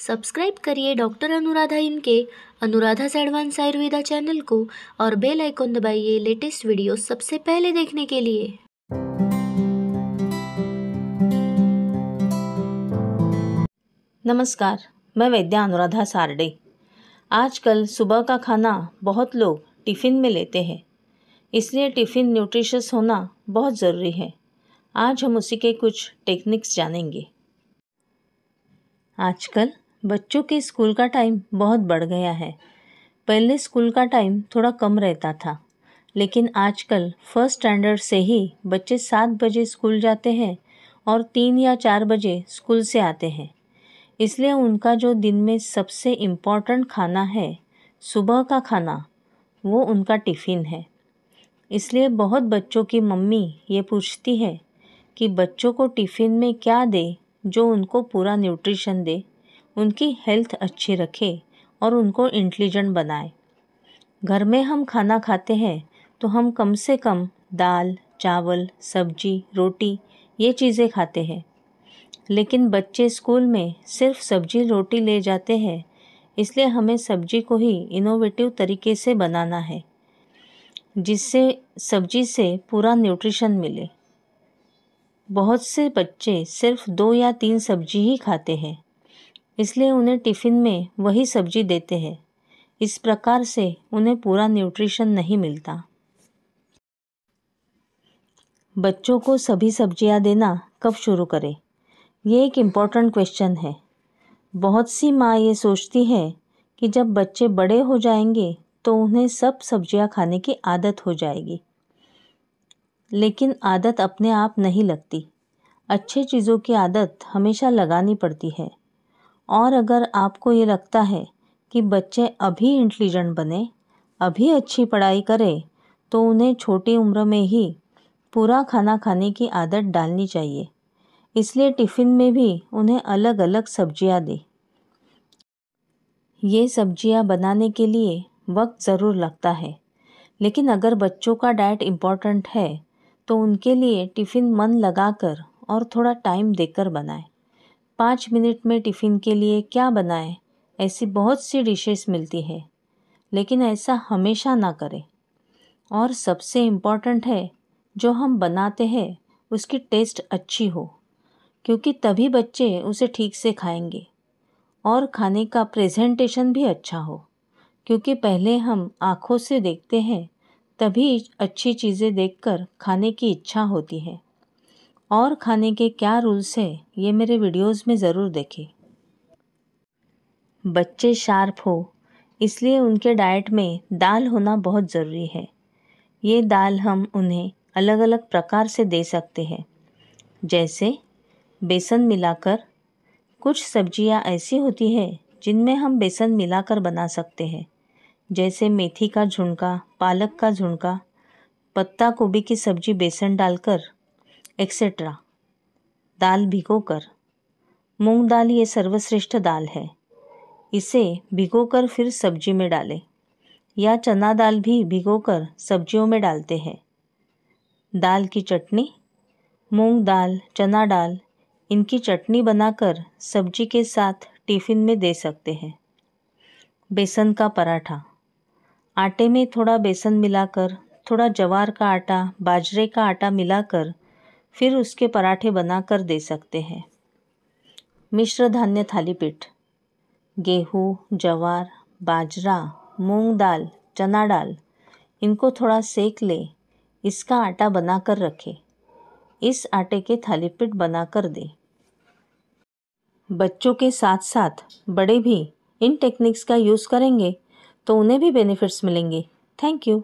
subscribe करिए doctor Anuradha इनके Anuradha advance Ayurveda channel को और बेल आइकॉन दबाइए लेटेस्ट वीडियो सबसे पहले देखने के लिए नमस्कार मैं वैद्या अनुराधा सारडे आजकल सुबह का खाना बहुत लोग टिफ़िन में लेते हैं इसलिए टिफ़िन न्यूट्रिशियस होना बहुत ज़रूरी है आज हम उसी के कुछ टेक्निक्स जानेंगे आजकल बच्चों के स्कूल का टाइम बहुत बढ़ गया है पहले स्कूल का टाइम थोड़ा कम रहता था लेकिन आजकल फर्स्ट स्टैंडर्ड से ही बच्चे सात बजे स्कूल जाते हैं और तीन या चार बजे स्कूल से आते हैं इसलिए उनका जो दिन में सबसे इम्पॉर्टेंट खाना है सुबह का खाना वो उनका टिफ़िन है इसलिए बहुत बच्चों की मम्मी ये पूछती है कि बच्चों को टिफ़िन में क्या दे जो उनको पूरा न्यूट्रिशन दे उनकी हेल्थ अच्छी रखे और उनको इंटेलिजेंट बनाए घर में हम खाना खाते हैं तो हम कम से कम दाल चावल सब्जी रोटी ये चीज़ें खाते हैं लेकिन बच्चे स्कूल में सिर्फ सब्जी रोटी ले जाते हैं इसलिए हमें सब्जी को ही इनोवेटिव तरीके से बनाना है जिससे सब्जी से पूरा न्यूट्रिशन मिले बहुत से बच्चे सिर्फ दो या तीन सब्जी ही खाते हैं इसलिए उन्हें टिफ़िन में वही सब्जी देते हैं इस प्रकार से उन्हें पूरा न्यूट्रिशन नहीं मिलता बच्चों को सभी सब्जियां देना कब शुरू करें यह एक इम्पॉर्टेंट क्वेश्चन है बहुत सी माँ ये सोचती है कि जब बच्चे बड़े हो जाएंगे तो उन्हें सब सब्जियां खाने की आदत हो जाएगी लेकिन आदत अपने आप नहीं लगती अच्छे चीज़ों की आदत हमेशा लगानी पड़ती है और अगर आपको ये लगता है कि बच्चे अभी इंटेलिजेंट बने अभी अच्छी पढ़ाई करें तो उन्हें छोटी उम्र में ही पूरा खाना खाने की आदत डालनी चाहिए इसलिए टिफ़िन में भी उन्हें अलग अलग सब्जियां दें ये सब्जियां बनाने के लिए वक्त ज़रूर लगता है लेकिन अगर बच्चों का डाइट इम्पॉर्टेंट है तो उनके लिए टिफ़िन मन लगाकर और थोड़ा टाइम देकर बनाएं पाँच मिनट में टिफ़िन के लिए क्या बनाएं ऐसी बहुत सी डिशेस मिलती है लेकिन ऐसा हमेशा ना करें और सबसे इम्पॉर्टेंट है जो हम बनाते हैं उसकी टेस्ट अच्छी हो क्योंकि तभी बच्चे उसे ठीक से खाएंगे और खाने का प्रेजेंटेशन भी अच्छा हो क्योंकि पहले हम आँखों से देखते हैं तभी अच्छी चीज़ें देखकर खाने की इच्छा होती है और खाने के क्या रूल्स हैं ये मेरे वीडियोस में ज़रूर देखें बच्चे शार्प हो इसलिए उनके डाइट में दाल होना बहुत ज़रूरी है ये दाल हम उन्हें अलग अलग प्रकार से दे सकते हैं जैसे बेसन मिलाकर कुछ सब्जियां ऐसी होती है जिनमें हम बेसन मिलाकर बना सकते हैं जैसे मेथी का झुंडका पालक का झुंडका पत्ता गोभी की सब्जी बेसन डालकर एक्सेट्रा दाल भिगोकर मूंग दाल ये सर्वश्रेष्ठ दाल है इसे भिगोकर फिर सब्जी में डालें या चना दाल भी भिगोकर सब्जियों में डालते हैं दाल की चटनी मूंग दाल चना दाल इनकी चटनी बनाकर सब्जी के साथ टिफ़िन में दे सकते हैं बेसन का पराठा आटे में थोड़ा बेसन मिलाकर थोड़ा जवार का आटा बाजरे का आटा मिलाकर फिर उसके पराठे बना कर दे सकते हैं मिश्र धान्य थाली पीठ गेहूँ जवार बाजरा मूंग दाल चना दाल इनको थोड़ा सेक ले इसका आटा बना कर रखें इस आटे के पीठ बना कर दे बच्चों के साथ साथ बड़े भी इन टेक्निक्स का यूज़ करेंगे तो उन्हें भी बेनिफिट्स मिलेंगे थैंक यू